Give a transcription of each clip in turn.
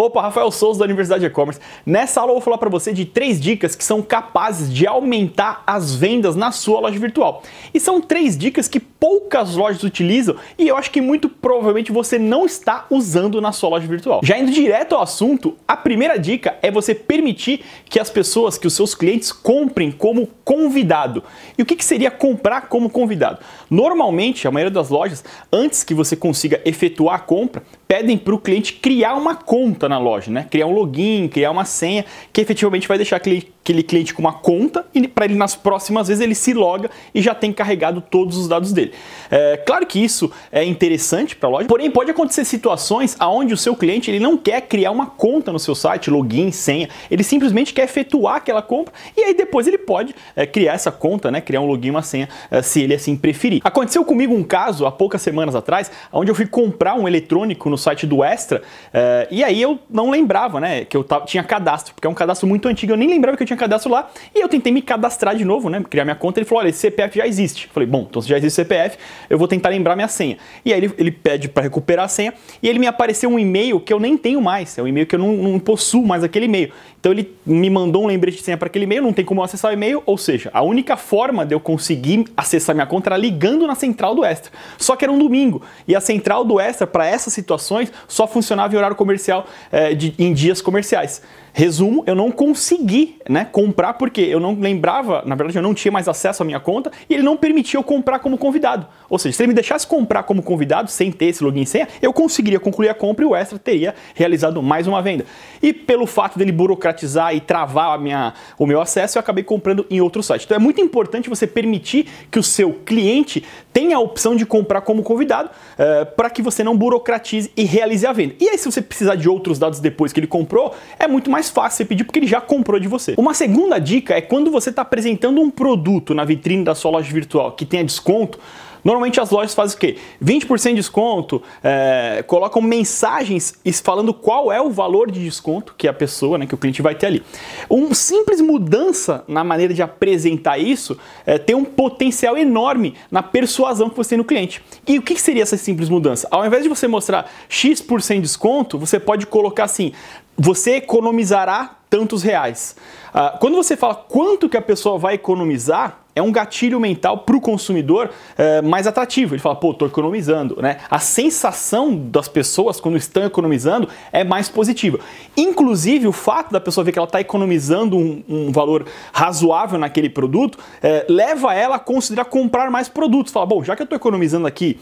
Opa, Rafael Souza da Universidade E-Commerce. Nessa aula eu vou falar para você de três dicas que são capazes de aumentar as vendas na sua loja virtual. E são três dicas que poucas lojas utilizam e eu acho que muito provavelmente você não está usando na sua loja virtual. Já indo direto ao assunto, a primeira dica é você permitir que as pessoas, que os seus clientes comprem como convidado. E o que, que seria comprar como convidado? Normalmente, a maioria das lojas, antes que você consiga efetuar a compra, pedem para o cliente criar uma conta na loja, né? Criar um login, criar uma senha que efetivamente vai deixar aquele, aquele cliente com uma conta e para ele nas próximas vezes ele se loga e já tem carregado todos os dados dele. É, claro que isso é interessante para a loja, porém pode acontecer situações aonde o seu cliente ele não quer criar uma conta no seu site, login, senha, ele simplesmente quer efetuar aquela compra e aí depois ele pode é, criar essa conta, né? Criar um login, uma senha, é, se ele assim preferir. Aconteceu comigo um caso há poucas semanas atrás, onde eu fui comprar um eletrônico no site do Extra é, e aí eu não lembrava, né? Que eu tinha cadastro, porque é um cadastro muito antigo, eu nem lembrava que eu tinha cadastro lá. E eu tentei me cadastrar de novo, né? Criar minha conta. Ele falou: olha, esse CPF já existe. Eu falei: bom, então se já existe CPF, eu vou tentar lembrar minha senha. E aí ele, ele pede para recuperar a senha e ele me apareceu um e-mail que eu nem tenho mais. É um e-mail que eu não, não possuo mais aquele e-mail. Então ele me mandou um lembrete de senha para aquele e-mail, não tem como acessar o e-mail, ou seja, a única forma de eu conseguir acessar minha conta era ligando na central do Extra. Só que era um domingo e a central do Extra para essas situações só funcionava em horário comercial é, de, em dias comerciais. Resumo, eu não consegui né, comprar porque eu não lembrava, na verdade eu não tinha mais acesso à minha conta e ele não permitia eu comprar como convidado. Ou seja, se ele me deixasse comprar como convidado sem ter esse login e senha, eu conseguiria concluir a compra e o Extra teria realizado mais uma venda. E pelo fato dele burocratizar e travar a minha, o meu acesso, eu acabei comprando em outro site. Então é muito importante você permitir que o seu cliente tenha a opção de comprar como convidado uh, para que você não burocratize e realize a venda. E aí se você precisar de outro outros dados depois que ele comprou, é muito mais fácil você pedir porque ele já comprou de você. Uma segunda dica é quando você está apresentando um produto na vitrine da sua loja virtual que tenha desconto, Normalmente as lojas fazem o quê? 20% de desconto, é, colocam mensagens falando qual é o valor de desconto que a pessoa, né, que o cliente vai ter ali. Uma simples mudança na maneira de apresentar isso é, tem um potencial enorme na persuasão que você tem no cliente. E o que, que seria essa simples mudança? Ao invés de você mostrar X% de desconto, você pode colocar assim, você economizará tantos reais. Ah, quando você fala quanto que a pessoa vai economizar, é um gatilho mental para o consumidor é, mais atrativo. Ele fala, pô, estou economizando, né? A sensação das pessoas quando estão economizando é mais positiva. Inclusive, o fato da pessoa ver que ela está economizando um, um, valor razoável naquele produto é, leva ela a considerar comprar mais produtos. Fala, bom, já que eu estou economizando aqui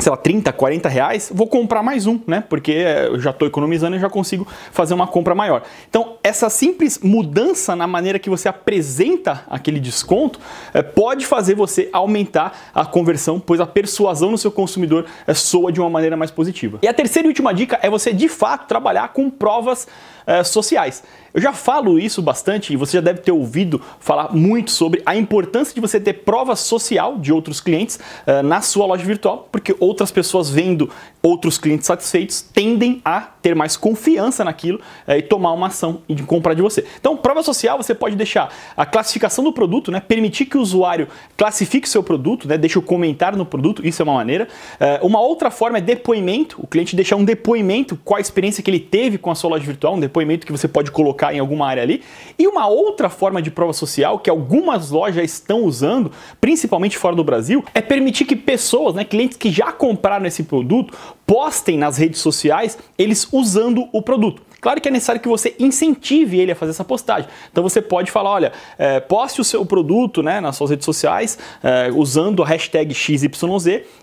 sei lá, 30, 40 reais, vou comprar mais um, né? Porque eh, eu já estou economizando e já consigo fazer uma compra maior. Então, essa simples mudança na maneira que você apresenta aquele desconto é, pode fazer você aumentar a conversão, pois a persuasão no seu consumidor é, soa de uma maneira mais positiva. E a terceira e última dica é você de fato trabalhar com provas é, sociais. Eu já falo isso bastante e você já deve ter ouvido falar muito sobre a importância de você ter prova social de outros clientes na sua loja virtual, porque outras pessoas vendo outros clientes satisfeitos tendem a ter mais confiança naquilo e tomar uma ação de comprar de você. Então, prova social, você pode deixar a classificação do produto, né? Permitir que o usuário classifique seu produto, né? Deixe o comentário no produto, isso é uma maneira. Eh, uma outra forma é depoimento, o cliente deixar um depoimento, qual a experiência que ele teve com a sua loja virtual, um depoimento que você pode colocar em alguma área ali. E uma outra forma de prova social que algumas lojas estão usando, principalmente fora do Brasil, é permitir que pessoas, né, clientes que já compraram esse produto, postem nas redes sociais eles usando o produto. Claro que é necessário que você incentive ele a fazer essa postagem. Então você pode falar, olha, é, poste o seu produto né, nas suas redes sociais é, usando a hashtag XYZ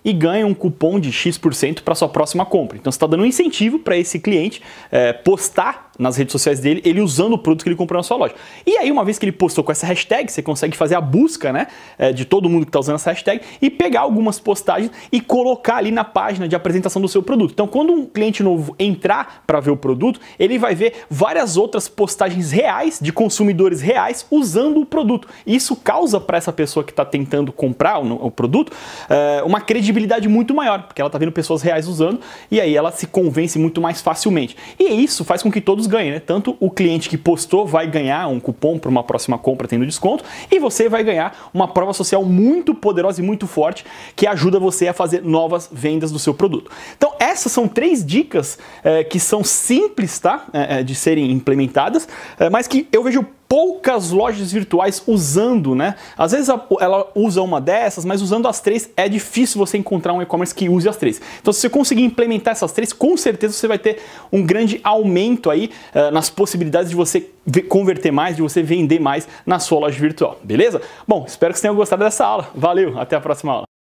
e ganhe um cupom de X% para sua próxima compra. Então você está dando um incentivo para esse cliente é, postar nas redes sociais dele, ele usando o produto que ele comprou na sua loja. E aí, uma vez que ele postou com essa hashtag, você consegue fazer a busca né, de todo mundo que está usando essa hashtag e pegar algumas postagens e colocar ali na página de apresentação do seu produto. Então, quando um cliente novo entrar para ver o produto, ele ele vai ver várias outras postagens reais de consumidores reais usando o produto. Isso causa para essa pessoa que está tentando comprar o, produto eh, uma credibilidade muito maior, porque ela está vendo pessoas reais usando e aí ela se convence muito mais facilmente. E isso faz com que todos ganhem, né? Tanto o cliente que postou vai ganhar um cupom para uma próxima compra tendo desconto e você vai ganhar uma prova social muito poderosa e muito forte que ajuda você a fazer novas vendas do seu produto. Então essas são três dicas é, que são simples, tá? É, é, de serem implementadas, é, mas que eu vejo poucas lojas virtuais usando, né? Às vezes a, ela usa uma dessas, mas usando as três é difícil você encontrar um e-commerce que use as três. Então, se você conseguir implementar essas três, com certeza você vai ter um grande aumento aí é, nas possibilidades de você converter mais, de você vender mais na sua loja virtual, beleza? Bom, espero que vocês tenham gostado dessa aula. Valeu, até a próxima aula.